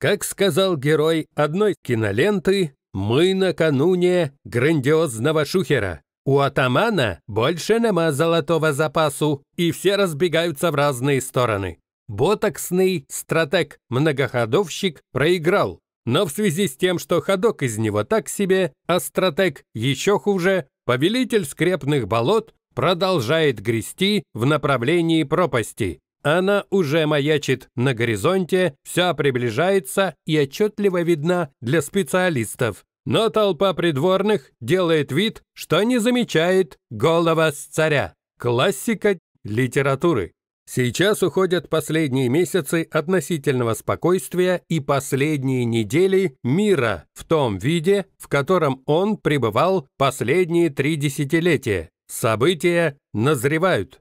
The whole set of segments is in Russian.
Как сказал герой одной киноленты, мы накануне грандиозного шухера. У атамана больше нема золотого запасу, и все разбегаются в разные стороны. Ботоксный стратег-многоходовщик проиграл, но в связи с тем, что ходок из него так себе, а стратег еще хуже, повелитель скрепных болот продолжает грести в направлении пропасти. Она уже маячит на горизонте, вся приближается и отчетливо видна для специалистов. Но толпа придворных делает вид, что не замечает голова с царя. Классика литературы. Сейчас уходят последние месяцы относительного спокойствия и последние недели мира в том виде, в котором он пребывал последние три десятилетия. События назревают.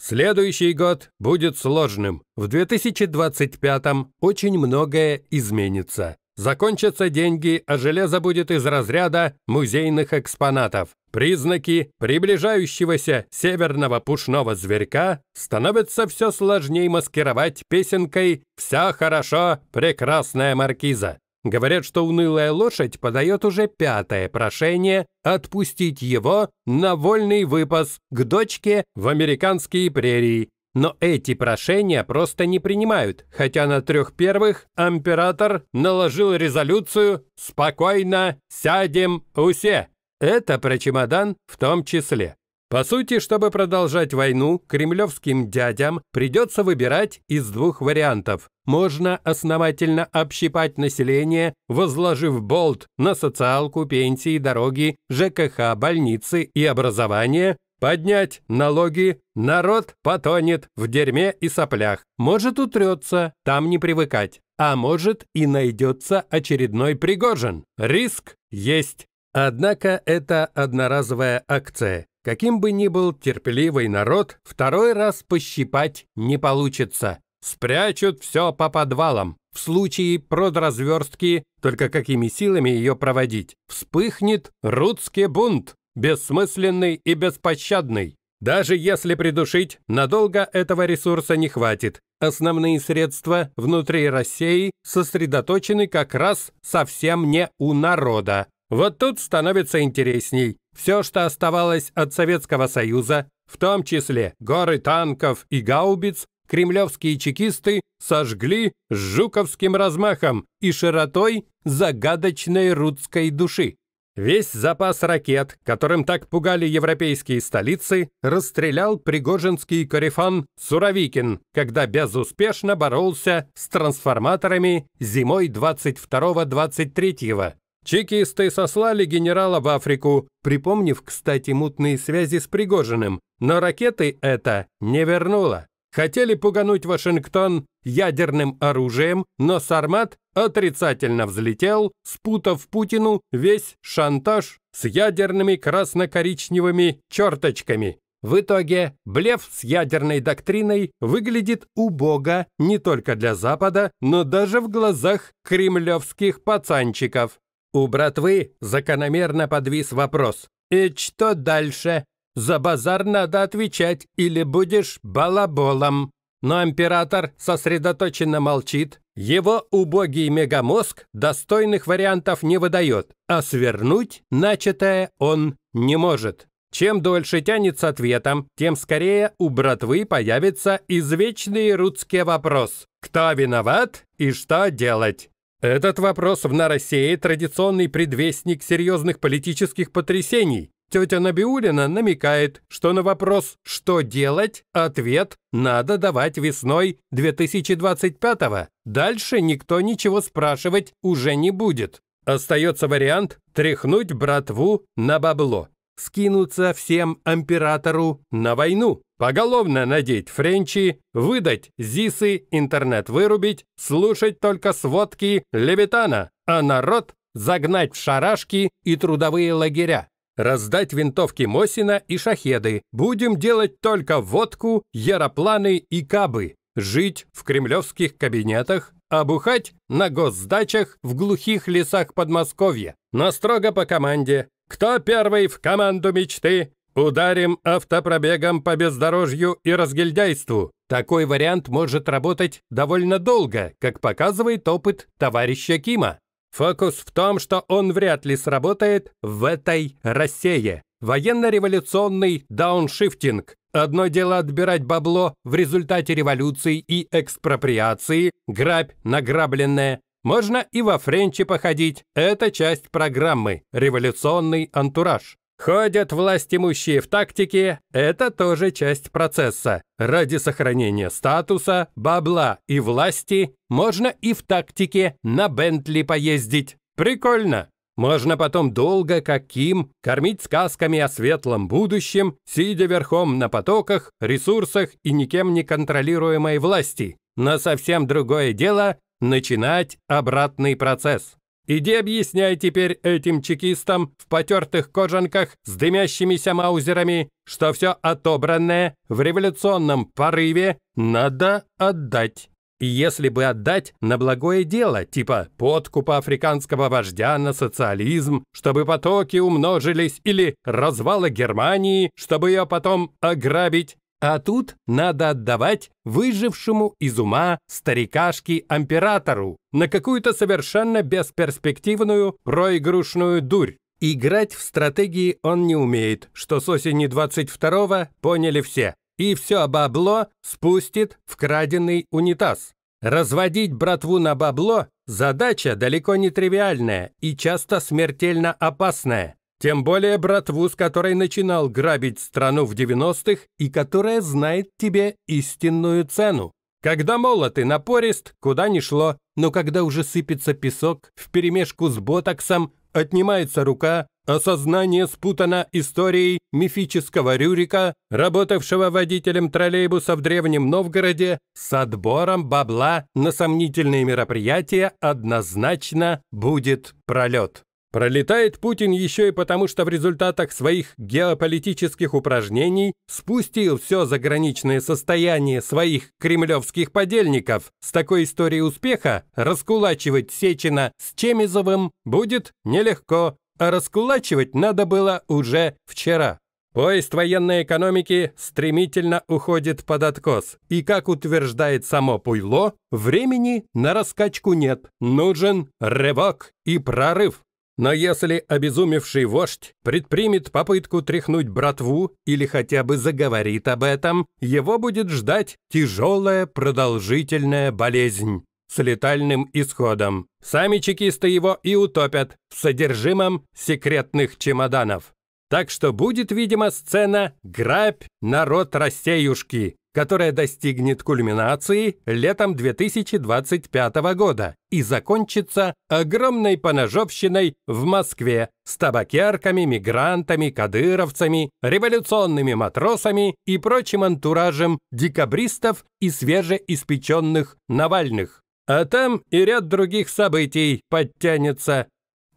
Следующий год будет сложным. В 2025-м очень многое изменится. Закончатся деньги, а железо будет из разряда музейных экспонатов. Признаки приближающегося северного пушного зверька становятся все сложнее маскировать песенкой «Вся хорошо, прекрасная маркиза». Говорят, что унылая лошадь подает уже пятое прошение отпустить его на вольный выпас к дочке в американские прерии. Но эти прошения просто не принимают, хотя на трех первых император наложил резолюцию «Спокойно, сядем усе». Это про чемодан в том числе. По сути, чтобы продолжать войну, кремлевским дядям придется выбирать из двух вариантов. Можно основательно общипать население, возложив болт на социалку, пенсии, дороги, ЖКХ, больницы и образование, поднять налоги, народ потонет в дерьме и соплях. Может утрется, там не привыкать. А может и найдется очередной Пригожин. Риск есть. Однако это одноразовая акция. Каким бы ни был терпеливый народ, второй раз пощипать не получится. Спрячут все по подвалам. В случае продразверстки, только какими силами ее проводить, вспыхнет рудский бунт, бессмысленный и беспощадный. Даже если придушить, надолго этого ресурса не хватит. Основные средства внутри России сосредоточены как раз совсем не у народа. Вот тут становится интересней. Все, что оставалось от Советского Союза, в том числе горы танков и гаубиц, кремлевские чекисты сожгли с жуковским размахом и широтой загадочной рудской души. Весь запас ракет, которым так пугали европейские столицы, расстрелял пригожинский корефан Суровикин, когда безуспешно боролся с трансформаторами зимой 22-23 Чекисты сослали генерала в Африку, припомнив, кстати, мутные связи с Пригожиным, но ракеты это не вернуло. Хотели пугануть Вашингтон ядерным оружием, но Сармат отрицательно взлетел, спутав Путину весь шантаж с ядерными красно-коричневыми черточками. В итоге блеф с ядерной доктриной выглядит убого не только для Запада, но даже в глазах кремлевских пацанчиков. У братвы закономерно подвис вопрос. «И что дальше? За базар надо отвечать, или будешь балаболом?» Но император сосредоточенно молчит. Его убогий мегамозг достойных вариантов не выдает, а свернуть начатое он не может. Чем дольше тянет с ответом, тем скорее у братвы появится извечный рудский вопрос. Кто виноват и что делать? Этот вопрос в Наросее традиционный предвестник серьезных политических потрясений. Тетя Набиулина намекает, что на вопрос «что делать?» ответ «надо давать весной 2025-го». Дальше никто ничего спрашивать уже не будет. Остается вариант «тряхнуть братву на бабло» скинуться всем императору на войну. Поголовно надеть френчи, выдать зисы, интернет вырубить, слушать только сводки Левитана, а народ загнать в шарашки и трудовые лагеря. Раздать винтовки Мосина и шахеды. Будем делать только водку, яропланы и кабы. Жить в кремлевских кабинетах, обухать на госдачах в глухих лесах Подмосковья. Но строго по команде. Кто первый в команду мечты? Ударим автопробегом по бездорожью и разгильдяйству. Такой вариант может работать довольно долго, как показывает опыт товарища Кима. Фокус в том, что он вряд ли сработает в этой России. Военно-революционный дауншифтинг. Одно дело отбирать бабло в результате революции и экспроприации, грабь награбленное, можно и во френче походить. Это часть программы «Революционный антураж». Ходят власть имущие в тактике, это тоже часть процесса. Ради сохранения статуса, бабла и власти можно и в тактике на Бентли поездить. Прикольно! Можно потом долго, как Ким, кормить сказками о светлом будущем, сидя верхом на потоках, ресурсах и никем не контролируемой власти. Но совсем другое дело начинать обратный процесс. Иди объясняй теперь этим чекистам в потертых кожанках с дымящимися маузерами, что все отобранное в революционном порыве надо отдать. Если бы отдать на благое дело, типа подкупа африканского вождя на социализм, чтобы потоки умножились, или развала Германии, чтобы ее потом ограбить, а тут надо отдавать выжившему из ума старикашке-императору на какую-то совершенно бесперспективную проигрышную дурь. Играть в стратегии он не умеет, что с осени 22-го поняли все. И все бабло спустит в краденный унитаз. Разводить братву на бабло – задача далеко не тривиальная и часто смертельно опасная. Тем более братву, с которой начинал грабить страну в 90-х и которая знает тебе истинную цену. Когда молот и напорист, куда ни шло, но когда уже сыпется песок, вперемешку с ботоксом отнимается рука, осознание спутано историей мифического Рюрика, работавшего водителем троллейбуса в Древнем Новгороде, с отбором бабла на сомнительные мероприятия однозначно будет пролет. Пролетает Путин еще и потому, что в результатах своих геополитических упражнений спустил все заграничное состояние своих кремлевских подельников. С такой историей успеха раскулачивать Сечина с Чемизовым будет нелегко, а раскулачивать надо было уже вчера. Поезд военной экономики стремительно уходит под откос, и, как утверждает само Пуйло, времени на раскачку нет, нужен рывок и прорыв. Но если обезумевший вождь предпримет попытку тряхнуть братву или хотя бы заговорит об этом, его будет ждать тяжелая продолжительная болезнь с летальным исходом. Сами чекисты его и утопят в содержимом секретных чемоданов. Так что будет, видимо, сцена «Грабь народ рассеюшки», которая достигнет кульминации летом 2025 года и закончится огромной поножовщиной в Москве с табакерками, мигрантами, кадыровцами, революционными матросами и прочим антуражем декабристов и свежеиспеченных Навальных. А там и ряд других событий подтянется,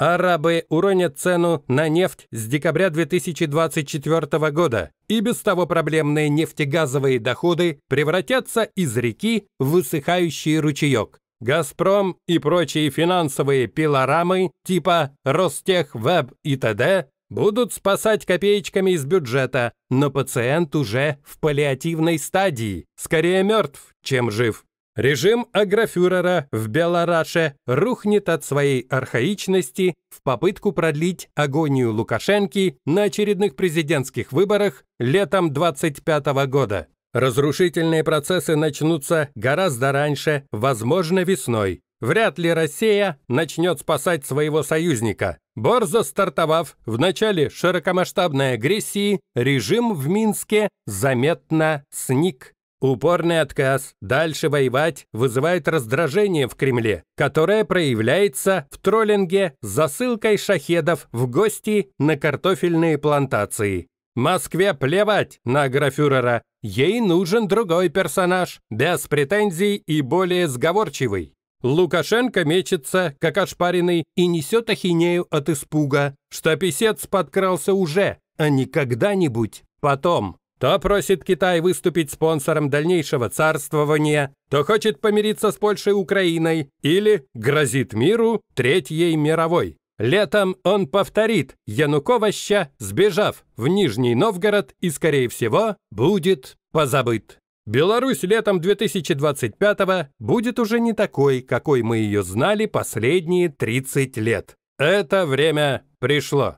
Арабы уронят цену на нефть с декабря 2024 года, и без того проблемные нефтегазовые доходы превратятся из реки в высыхающий ручеек. «Газпром» и прочие финансовые пилорамы типа Ростех, Веб и т.д. будут спасать копеечками из бюджета, но пациент уже в паллиативной стадии, скорее мертв, чем жив. Режим агрофюрера в Белораше рухнет от своей архаичности в попытку продлить агонию Лукашенки на очередных президентских выборах летом 25 года. Разрушительные процессы начнутся гораздо раньше, возможно, весной. Вряд ли Россия начнет спасать своего союзника. Борзо стартовав в начале широкомасштабной агрессии, режим в Минске заметно сник. Упорный отказ дальше воевать вызывает раздражение в Кремле, которое проявляется в троллинге с засылкой шахедов в гости на картофельные плантации. Москве плевать на графюрера, ей нужен другой персонаж, без претензий и более сговорчивый. Лукашенко мечется, как ошпаренный, и несет ахинею от испуга, что писец подкрался уже, а не когда-нибудь потом. То просит Китай выступить спонсором дальнейшего царствования, то хочет помириться с Польшей и Украиной или грозит миру Третьей мировой. Летом он повторит Януковоща, сбежав в Нижний Новгород и, скорее всего, будет позабыт. Беларусь летом 2025 будет уже не такой, какой мы ее знали последние 30 лет. Это время пришло.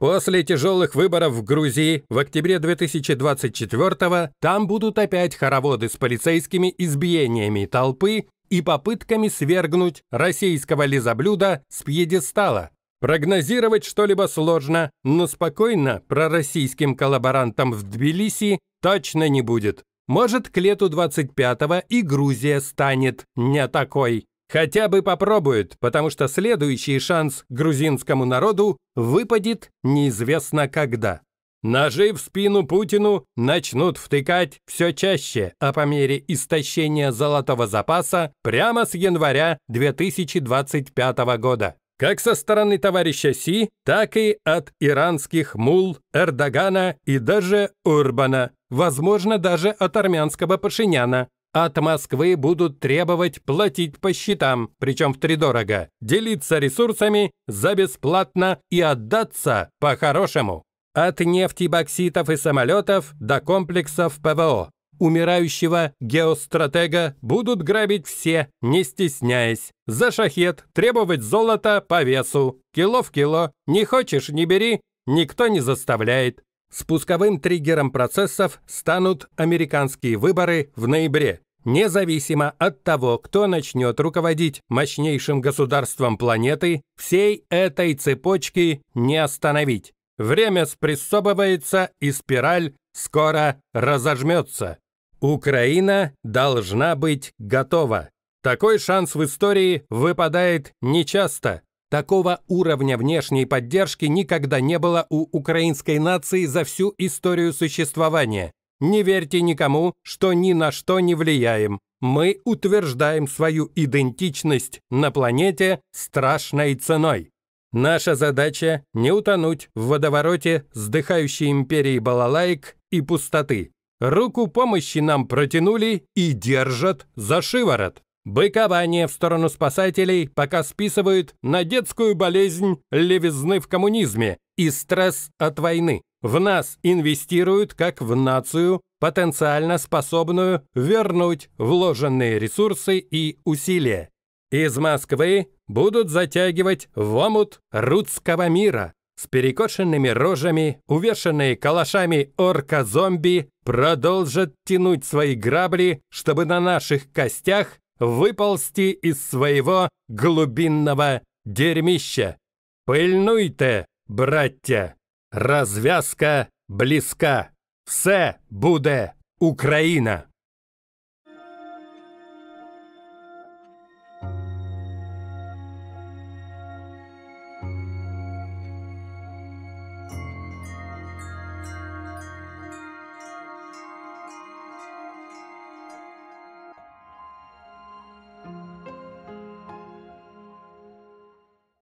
После тяжелых выборов в Грузии в октябре 2024 там будут опять хороводы с полицейскими избиениями толпы и попытками свергнуть российского лизоблюда с пьедестала. Прогнозировать что-либо сложно, но спокойно про российским коллаборантам в Тбилиси точно не будет. Может, к лету 25-го и Грузия станет не такой. Хотя бы попробует, потому что следующий шанс грузинскому народу выпадет неизвестно когда. Ножи в спину Путину начнут втыкать все чаще, а по мере истощения золотого запаса прямо с января 2025 года. Как со стороны товарища Си, так и от иранских мул, Эрдогана и даже Урбана, возможно, даже от армянского Пашиняна. От Москвы будут требовать платить по счетам, причем втридорого, делиться ресурсами за бесплатно и отдаться по-хорошему. От нефти, бокситов и самолетов до комплексов ПВО. Умирающего геостратега будут грабить все, не стесняясь. За шахет требовать золота по весу. Кило в кило. Не хочешь – не бери. Никто не заставляет. Спусковым триггером процессов станут американские выборы в ноябре, независимо от того, кто начнет руководить мощнейшим государством планеты, всей этой цепочки не остановить. Время спрессовывается, и спираль скоро разожмется. Украина должна быть готова. Такой шанс в истории выпадает нечасто. Такого уровня внешней поддержки никогда не было у украинской нации за всю историю существования. Не верьте никому, что ни на что не влияем. Мы утверждаем свою идентичность на планете страшной ценой. Наша задача – не утонуть в водовороте сдыхающей империи балалайк и пустоты. Руку помощи нам протянули и держат за шиворот. Быкование в сторону спасателей пока списывают на детскую болезнь левизны в коммунизме и стресс от войны. В нас инвестируют как в нацию, потенциально способную вернуть вложенные ресурсы и усилия. Из Москвы будут затягивать в омут русского мира. С перекошенными рожами, увешанные калашами орка-зомби продолжат тянуть свои грабли, чтобы на наших костях выползти из своего глубинного дерьмища. Пильнуйте, братья, Развязка близка! Все буде Украина.